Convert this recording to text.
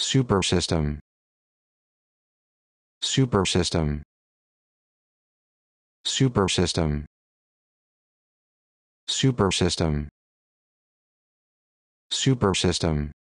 Supersystem. Supersystem. Supersystem. Supersystem. Supersystem.